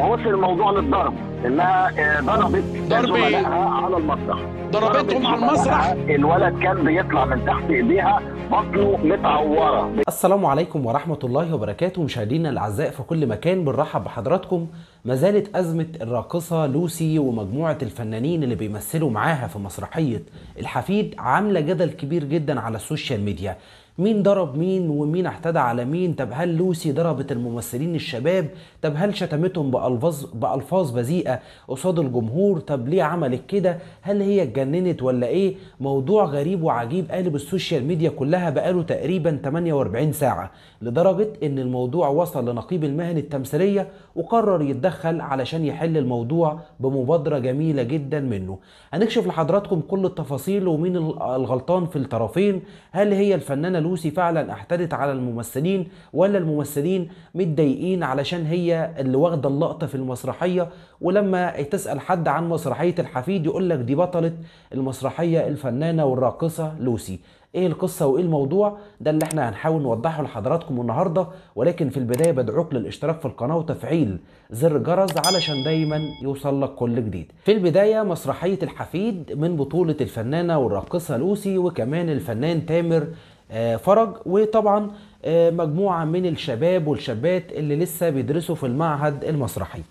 ووصل الموضوع للضرب انها آه، ضربت ضرب على المسرح ضربتهم على المسرح الولد كان بيطلع من تحت ايديها بطنه متعوره السلام عليكم ورحمه الله وبركاته مشاهدينا الاعزاء في كل مكان بنرحب بحضراتكم ما زالت ازمه الراقصه لوسي ومجموعه الفنانين اللي بيمثلوا معاها في مسرحيه الحفيد عامله جدل كبير جدا على السوشيال ميديا مين ضرب مين ومين اعتدى على مين طب هل لوسي ضربت الممثلين الشباب طب هل شتمتهم بألفاظ بألفاظ بذيئة قصاد الجمهور طب ليه عملت كده هل هي اتجننت ولا ايه موضوع غريب وعجيب قالب السوشيال ميديا كلها بقاله تقريبا 48 ساعة لدرجة ان الموضوع وصل لنقيب المهن التمثيلية وقرر يتدخل علشان يحل الموضوع بمبادرة جميلة جدا منه هنكشف لحضراتكم كل التفاصيل ومين الغلطان في الطرفين هل هي الفنانة لوسي فعلا احتدت على الممثلين ولا الممثلين متضايقين علشان هي اللي واخده اللقطه في المسرحيه ولما تسال حد عن مسرحيه الحفيد يقول لك دي بطله المسرحيه الفنانه والراقصه لوسي ايه القصة وايه الموضوع ده اللي احنا هنحاول نوضحه لحضراتكم النهاردة ولكن في البداية بدعوك للاشتراك في القناة وتفعيل زر الجرس علشان دايما يوصل لك كل جديد في البداية مسرحية الحفيد من بطولة الفنانة والراقصة لوسي وكمان الفنان تامر آه، فرج وطبعا آه، مجموعة من الشباب والشابات اللي لسه بيدرسوا في المعهد المسرحي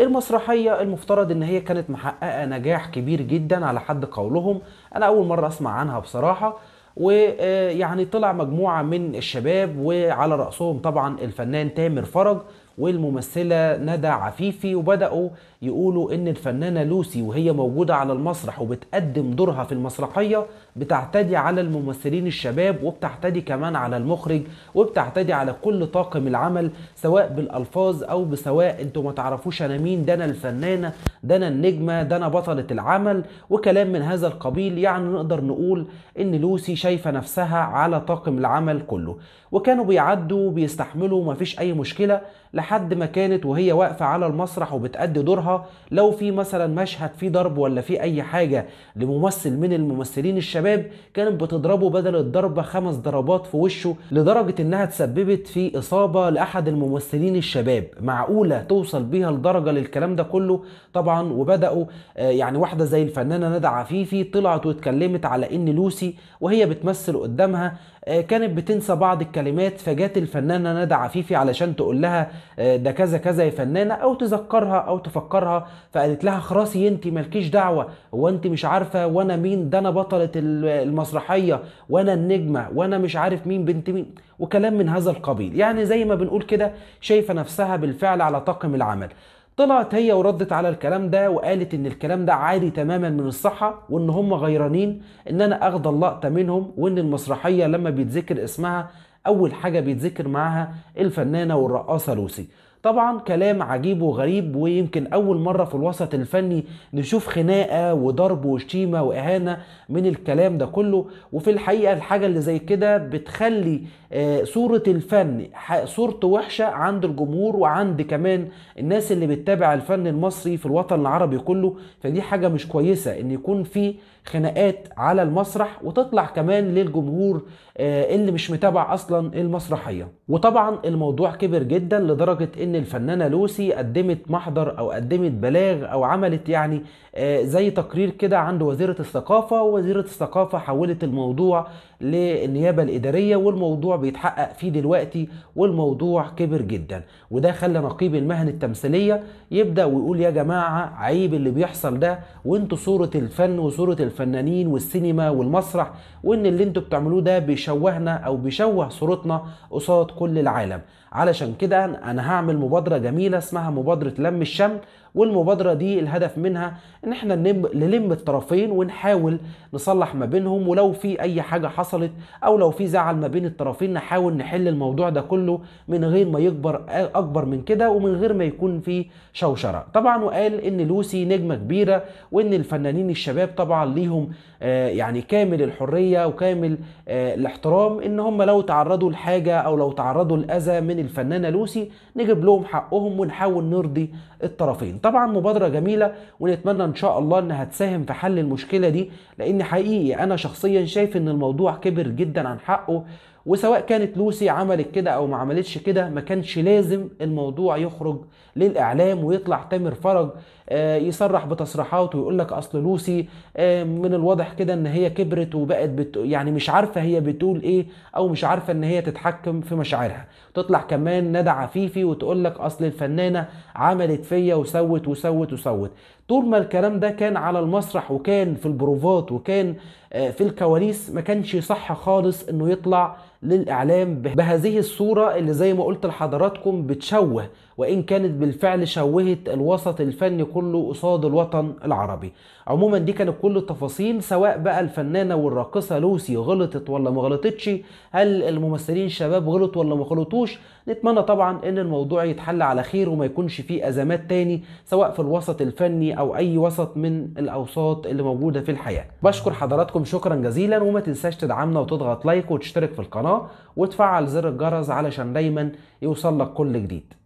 المسرحية المفترض ان هي كانت محققة نجاح كبير جدا على حد قولهم انا اول مرة اسمع عنها بصراحة ويعني آه، طلع مجموعة من الشباب وعلى رأسهم طبعا الفنان تامر فرج والممثلة ندى عفيفي وبدأوا يقولوا ان الفنانه لوسي وهي موجوده على المسرح وبتقدم دورها في المسرحيه بتعتدي على الممثلين الشباب وبتعتدي كمان على المخرج وبتعتدي على كل طاقم العمل سواء بالالفاظ او بسواء انتوا ما تعرفوش انا مين ده انا الفنانه ده انا النجمه ده انا بطله العمل وكلام من هذا القبيل يعني نقدر نقول ان لوسي شايفه نفسها على طاقم العمل كله وكانوا بيعدوا بيستحملوا ومفيش اي مشكله لحد ما كانت وهي واقفه على المسرح وبتأدي دورها بينشرها لو في مثلا مشهد فيه ضرب ولا فيه اي حاجه لممثل من الممثلين الشباب كانت بتضربه بدل الضربه خمس ضربات في وشه لدرجه انها تسببت في اصابه لاحد الممثلين الشباب معقوله توصل بيها لدرجه للكلام ده كله طبعا وبداوا آه، يعني واحده زي الفنانه ندى عفيفي طلعت واتكلمت على ان لوسي وهي بتمثل قدامها آه، كانت بتنسى بعض الكلمات فجات الفنانه ندى عفيفي علشان تقول لها آه، ده كذا كذا يا فنانه او تذكرها او تفكرها حقرها فقالت لها خراسي انت مالكيش دعوه هو انت مش عارفه وانا مين ده انا بطله المسرحيه وانا النجمه وانا مش عارف مين بنت مين وكلام من هذا القبيل يعني زي ما بنقول كده شايفه نفسها بالفعل على طاقم العمل طلعت هي وردت على الكلام ده وقالت ان الكلام ده عادي تماما من الصحة وان هم غيرانين ان انا اخد اللقطة منهم وان المسرحية لما بيتذكر اسمها اول حاجة بيتذكر معاها الفنانة والرقاصة لوسي طبعا كلام عجيب وغريب ويمكن اول مره في الوسط الفني نشوف خناقه وضرب وشتيمه واهانه من الكلام ده كله وفي الحقيقه الحاجه اللي زي كده بتخلي آه، صوره الفن صورته وحشه عند الجمهور وعند كمان الناس اللي بتتابع الفن المصري في الوطن العربي كله فدي حاجه مش كويسه ان يكون في خناقات على المسرح وتطلع كمان للجمهور آه، اللي مش متابع اصلا المسرحيه وطبعا الموضوع كبر جدا لدرجه ان الفنانه لوسي قدمت محضر او قدمت بلاغ او عملت يعني آه، زي تقرير كده عند وزيره الثقافه ووزيره الثقافه حولت الموضوع للنيابه الاداريه والموضوع بيتحقق فيه دلوقتي والموضوع كبر جدا وده خلى نقيب المهن التمثيليه يبدا ويقول يا جماعه عيب اللي بيحصل ده وانتوا صوره الفن وصوره الفنانين والسينما والمسرح وان اللي انتوا بتعملوه ده بيشوهنا او بيشوه صورتنا قصاد كل العالم علشان كده انا هعمل عامل مبادره جميله اسمها مبادره لم الشمل والمبادره دي الهدف منها ان احنا نلم الطرفين ونحاول نصلح ما بينهم ولو في اي حاجه حصلت او لو في زعل ما بين الطرفين نحاول نحل الموضوع ده كله من غير ما يكبر اكبر من كده ومن غير ما يكون في شوشره طبعا وقال ان لوسي نجمه كبيره وان الفنانين الشباب طبعا ليهم آه، يعني كامل الحريه وكامل آه، الاحترام ان هم لو تعرضوا لحاجه او لو تعرضوا لاذى من الفنانه لوسي نجيب لهم حقهم ونحاول نرضي الطرفين طبعا مبادرة جميلة ونتمنى ان شاء الله انها تساهم في حل المشكلة دي لان حقيقي انا شخصيا شايف ان الموضوع كبر جدا عن حقه وسواء كانت لوسي عملت كده او ما عملتش كده ما كانش لازم الموضوع يخرج للاعلام ويطلع تامر فرج آه، يصرح بتصريحات ويقول لك اصل لوسي آه، من الواضح كده ان هي كبرت وبقت بت... يعني مش عارفه هي بتقول ايه او مش عارفه ان هي تتحكم في مشاعرها تطلع كمان ندى عفيفي وتقول لك اصل الفنانه عملت فيا وسوت وسوت وسوت طول ما الكلام ده كان على المسرح وكان في البروفات وكان آه، في الكواليس ما كانش صح خالص انه يطلع للاعلام بهذه الصوره اللي زي ما قلت لحضراتكم بتشوه وان كانت بالفعل شوهت الوسط الفني كله قصاد الوطن العربي عموما دي كانت كل التفاصيل سواء بقى الفنانه والراقصه لوسي غلطت ولا ما غلطتش هل الممثلين الشباب غلط ولا ما غلطوش نتمنى طبعا ان الموضوع يتحل على خير وما يكونش فيه ازمات تاني سواء في الوسط الفني او اي وسط من الاوساط اللي موجوده في الحياه بشكر حضراتكم شكرا جزيلا وما تنساش تدعمنا وتضغط لايك وتشترك في القناه وتفعل زر الجرس علشان دايما يوصل لك كل جديد